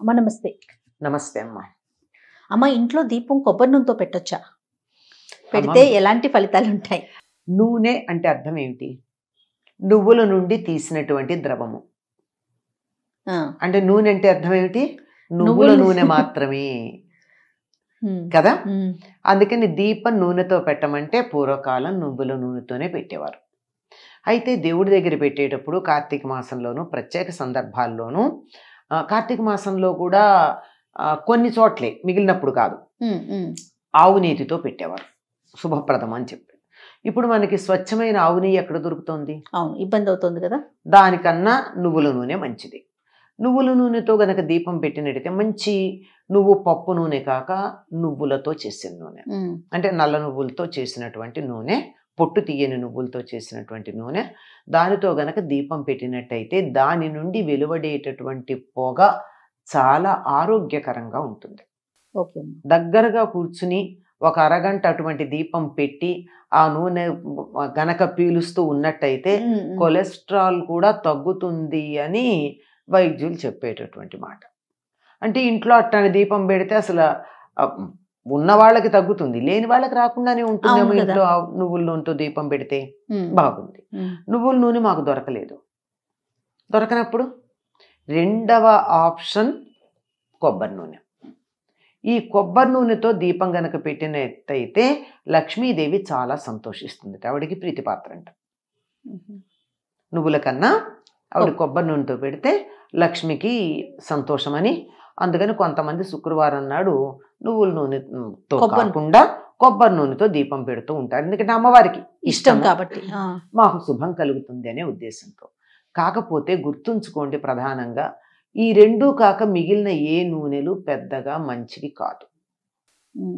అమ్మ నమస్తే నమస్తే అమ్మా అమ్మ ఇంట్లో దీపం కొబ్బరి నూనెతో పెట్టొచ్చా పెడితే ఎలాంటి ఫలితాలు ఉంటాయి నూనె అంటే అర్థం ఏమిటి నువ్వుల నుండి తీసినటువంటి ద్రవము అంటే నూనె అంటే అర్థం ఏమిటి నువ్వుల నూనె మాత్రమే కదా అందుకని దీపం నూనెతో పెట్టమంటే పూర్వకాలం నువ్వుల నూనెతోనే పెట్టేవారు అయితే దేవుడి దగ్గర పెట్టేటప్పుడు కార్తీక మాసంలోనూ ప్రత్యేక సందర్భాల్లోనూ కార్తీక మాసంలో కూడా కొన్ని చోట్లే మిగిలినప్పుడు కాదు ఆవు నీతితో పెట్టేవారు శుభప్రదం అని చెప్పి ఇప్పుడు మనకి స్వచ్ఛమైన ఆవు నెయ్యి ఎక్కడ దొరుకుతుంది అవును ఇబ్బంది అవుతుంది కదా దానికన్నా నువ్వుల నూనె మంచిది నువ్వుల నూనెతో గనక దీపం పెట్టినట్టయితే మంచి నువ్వు పప్పు నూనె కాక నువ్వులతో చేసిన నూనె అంటే నల్ల నువ్వులతో చేసినటువంటి నూనె పొట్టు తీయని నువ్వులతో చేసినటువంటి నూనె దానితో గనక దీపం పెట్టినట్టయితే దాని నుండి వెలువడేటటువంటి పొగ చాలా ఆరోగ్యకరంగా ఉంటుంది దగ్గరగా కూర్చుని ఒక అరగంట అటువంటి దీపం పెట్టి ఆ నూనె గనక పీలుస్తూ ఉన్నట్టయితే కొలెస్ట్రాల్ కూడా తగ్గుతుంది అని వైద్యులు చెప్పేటటువంటి మాట అంటే ఇంట్లో అట్లాంటి దీపం పెడితే అసలు ఉన్న వాళ్ళకి తగ్గుతుంది లేని వాళ్ళకి రాకుండానే ఉంటుందేమో ఇంట్లో నువ్వుల నూనెతో దీపం పెడితే బాగుంది నువ్వుల నూనె మాకు దొరకలేదు దొరకనప్పుడు రెండవ ఆప్షన్ కొబ్బరి నూనె ఈ కొబ్బరి నూనెతో దీపం గనక పెట్టినట్టయితే లక్ష్మీదేవి చాలా సంతోషిస్తుంది ప్రీతి ప్రీతిపాత్ర అంట నువ్వుల కన్నా ఆవిడ కొబ్బరి నూనెతో పెడితే లక్ష్మికి సంతోషమని అందుకని కొంతమంది శుక్రవారం నాడు నువ్వుల నూనెతో కాకుండా కొబ్బరి నూనెతో దీపం పెడుతూ ఉంటారు ఎందుకంటే అమ్మవారికి ఇష్టం కాబట్టి మాకు శుభం కలుగుతుంది అనే ఉద్దేశంతో కాకపోతే గుర్తుంచుకోండి ప్రధానంగా ఈ రెండూ కాక మిగిలిన ఏ నూనెలు పెద్దగా మంచివి కాదు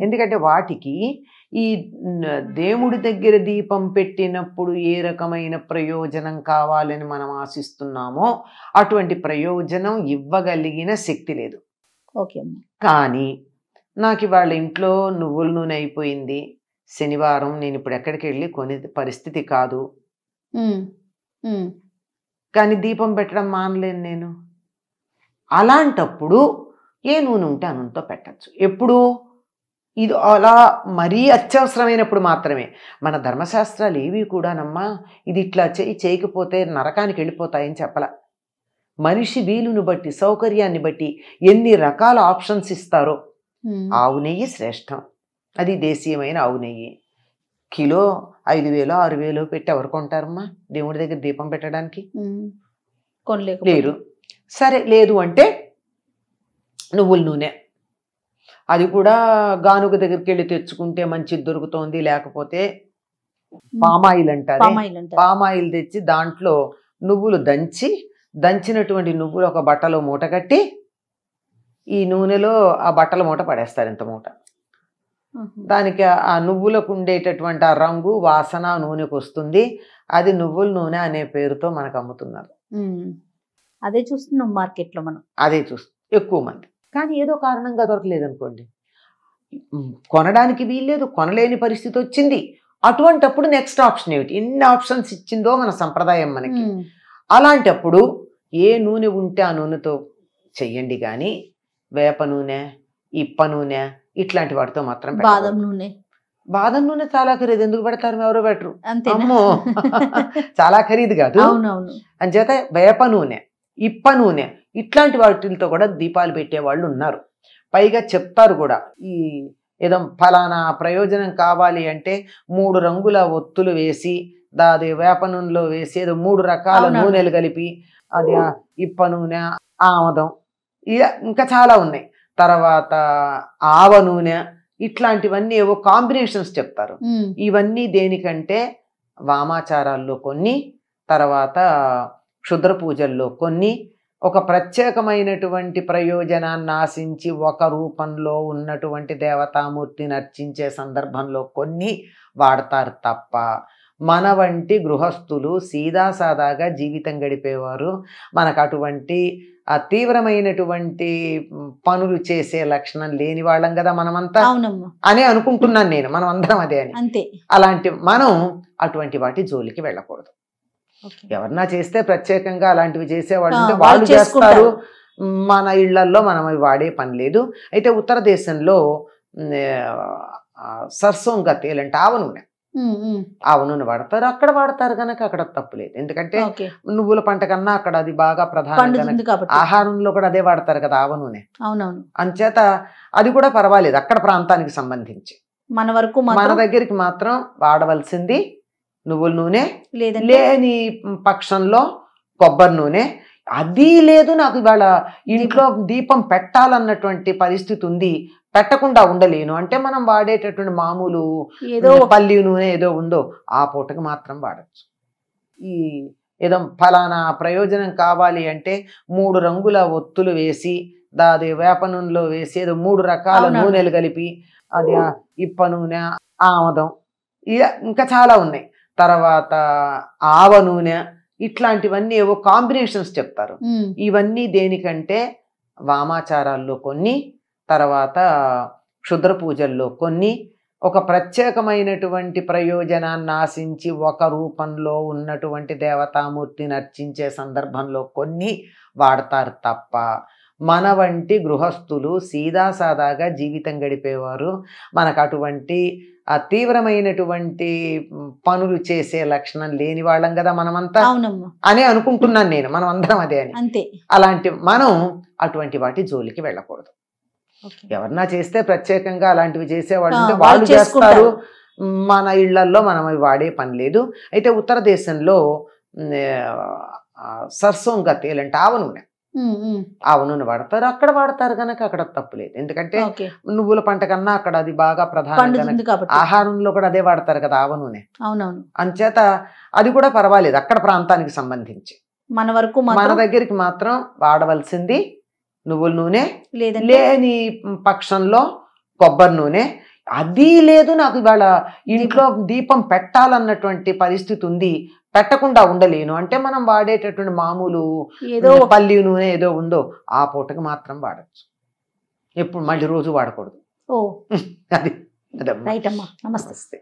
ఎందుకంటే వాటికి ఈ దేవుడి దగ్గర దీపం పెట్టినప్పుడు ఏ రకమైన ప్రయోజనం కావాలని మనం ఆశిస్తున్నామో అటువంటి ప్రయోజనం ఇవ్వగలిగిన శక్తి లేదు ఓకే కానీ నాకు ఇవాళ ఇంట్లో నువ్వుల నూనె అయిపోయింది శనివారం నేను ఇప్పుడు ఎక్కడికి వెళ్ళి కొని పరిస్థితి కాదు కానీ దీపం పెట్టడం మానలేను నేను అలాంటప్పుడు ఏ నూనె ఉంటే అనంతో పెట్టచ్చు ఎప్పుడు ఇది అలా మరీ అత్యవసరమైనప్పుడు మాత్రమే మన ధర్మశాస్త్రాలు ఏవి కూడానమ్మా ఇది ఇట్లా చేయి చేయకపోతే నరకానికి వెళ్ళిపోతాయని చెప్పలా మనిషి వీలును బట్టి సౌకర్యాన్ని బట్టి ఎన్ని రకాల ఆప్షన్స్ ఇస్తారో ఆవు నెయ్యి శ్రేష్టం అది దేశీయమైన ఆవు నెయ్యి కిలో ఐదు వేలు ఆరు వేలు పెట్టి ఎవరు కొంటారమ్మా దేవుడి దగ్గర దీపం పెట్టడానికి లేరు సరే లేదు అంటే నువ్వుల నూనె అది కూడా గానుగ దగ్గరికి వెళ్ళి తెచ్చుకుంటే మంచిది దొరుకుతోంది లేకపోతే పామాయిల్ అంటారు పామాయిల్ తెచ్చి దాంట్లో నువ్వులు దంచి దంచినటువంటి నువ్వులు ఒక బట్టలో మూట కట్టి ఈ నూనెలో ఆ బట్టల మూట పడేస్తారు ఇంత మూట దానికి ఆ నువ్వులకు ఉండేటటువంటి ఆ రంగు వాసన నూనెకు వస్తుంది అది నువ్వుల నూనె అనే పేరుతో మనకు అమ్ముతున్నారు అదే చూస్తున్నాం మార్కెట్లో మనం అదే చూస్తున్నాం ఎక్కువ మంది కానీ ఏదో కారణంగా దొరకలేదు అనుకోండి కొనడానికి వీల్లేదు కొనలేని పరిస్థితి వచ్చింది అటువంటప్పుడు నెక్స్ట్ ఆప్షన్ ఏమిటి ఎన్ని ఆప్షన్స్ ఇచ్చిందో మన సంప్రదాయం మనకి అలాంటప్పుడు ఏ నూనె ఉంటే ఆ నూనెతో చెయ్యండి కానీ వేప నూనె ఇప్ప నూనె ఇట్లాంటి వాటితో మాత్రం బాదం నూనె బాదం నూనె చాలా ఖరీదు ఎందుకు పెడతారు ఎవరో పెట్టరు అమ్మో చాలా ఖరీదు కాదు చేత వేప నూనె ఇప్ప నూనె ఇట్లాంటి వాటితో కూడా దీపాలు పెట్టే వాళ్ళు ఉన్నారు పైగా చెప్తారు కూడా ఈ ఏదో ఫలానా ప్రయోజనం కావాలి అంటే మూడు రంగుల ఒత్తులు వేసి దాది వేప నూనెలో వేసేది మూడు రకాల నూనెలు కలిపి అది ఇప్ప నూనె ఆమదం ఇలా ఇంకా చాలా ఉన్నాయి తర్వాత ఆవ నూనె ఇట్లాంటివన్నీ ఏవో కాంబినేషన్స్ చెప్తారు ఇవన్నీ దేనికంటే వామాచారాల్లో కొన్ని తర్వాత క్షుద్ర పూజల్లో కొన్ని ఒక ప్రత్యేకమైనటువంటి ప్రయోజనాన్ని ఆశించి ఒక రూపంలో ఉన్నటువంటి దేవతామూర్తిని అర్చించే సందర్భంలో కొన్ని వాడతారు తప్ప మన వంటి గృహస్థులు సీదాసాదాగా జీవితం గడిపేవారు మనకు అటువంటి ఆ తీవ్రమైనటువంటి పనులు చేసే లక్షణం లేని వాళ్ళం కదా మనమంతా అని అనుకుంటున్నాను నేను మనం అందరం అదే అని అంతే అలాంటి మనం అటువంటి వాటి జోలికి వెళ్ళకూడదు ఎవరన్నా చేస్తే ప్రత్యేకంగా అలాంటివి చేసేవాళ్ళు ఉంటే వాళ్ళు చేస్తారు మన ఇళ్లల్లో మనం వాడే పని లేదు అయితే ఉత్తర దేశంలో సర్సోంగా తేలంటే ఆవ నూనె నూనె వాడతారు అక్కడ వాడతారు కనుక అక్కడ తప్పులేదు ఎందుకంటే నువ్వుల పంట కన్నా అక్కడ అది బాగా ప్రధాన ఆహారంలో కూడా అదే వాడతారు కదా ఆవ నూనె అంచేత అది కూడా పర్వాలేదు అక్కడ ప్రాంతానికి సంబంధించి మన వరకు మన దగ్గరికి మాత్రం వాడవలసింది నువ్వుల నూనె లేని పక్షంలో కొబ్బరి నూనె అది లేదు నాకు ఇవాళ ఇంట్లో దీపం పెట్టాలన్నటువంటి పరిస్థితి ఉంది పెట్టకుండా ఉండలేను అంటే మనం వాడేటటువంటి మామూలు ఏదో పల్లి నూనె ఏదో ఉందో ఆ పూటకు మాత్రం వాడచ్చు ఈ ఏదో ఫలానా ప్రయోజనం కావాలి అంటే మూడు రంగుల ఒత్తులు వేసి దాది వేప నూనెలో వేసి ఏదో మూడు రకాల నూనెలు కలిపి అది ఇప్ప నూనె ఆమదం ఇంకా చాలా ఉన్నాయి తర్వాత ఆవ నూనె ఇట్లాంటివన్నీ ఏవో కాంబినేషన్స్ చెప్తారు ఇవన్నీ దేనికంటే వామాచారాల్లో కొన్ని తర్వాత క్షుద్ర పూజల్లో కొన్ని ఒక ప్రత్యేకమైనటువంటి ప్రయోజనాన్ని ఆశించి ఒక రూపంలో ఉన్నటువంటి దేవతామూర్తిని అర్చించే సందర్భంలో కొన్ని వాడతారు తప్ప మన వంటి గృహస్థులు సీదాసాదాగా జీవితం గడిపేవారు మనకు అటువంటి తీవ్రమైనటువంటి పనులు చేసే లక్షణం లేని వాళ్ళం కదా మనమంతా అనే అనుకుంటున్నాను నేను మనం అందరం అదే అని అలాంటి మనం అటువంటి వాటి జోలికి వెళ్ళకూడదు ఎవరన్నా చేస్తే ప్రత్యేకంగా అలాంటివి చేసేవాళ్ళు ఉంటే వాళ్ళు చేస్తారు మన ఇళ్లల్లో మనం వాడే పని లేదు అయితే ఉత్తర దేశంలో సర్సోంగా అంటే ఆవ నూనె ఆవ నూనె వాడతారు అక్కడ వాడతారు కనుక అక్కడ తప్పు లేదు ఎందుకంటే నువ్వుల పంట కన్నా అక్కడ అది బాగా ప్రధానం ఆహారంలో కూడా అదే వాడతారు కదా ఆవ నూనె అవునవును అంచేత అది కూడా పర్వాలేదు అక్కడ ప్రాంతానికి సంబంధించి మన వరకు మన దగ్గరికి మాత్రం వాడవలసింది నువ్వుల నూనె లేని పక్షంలో కొబ్బరి నూనె అది లేదు నాకు ఇవాళ ఇంట్లో దీపం పెట్టాలన్నటువంటి పరిస్థితి ఉంది పెట్టకుండా ఉండలేను అంటే మనం వాడేటటువంటి మామూలు ఏదో పల్లి నూనె ఏదో ఉందో ఆ పూటకి మాత్రం వాడచ్చు ఎప్పుడు మళ్ళీ రోజు వాడకూడదు అది రైట్ అమ్మా నమస్తే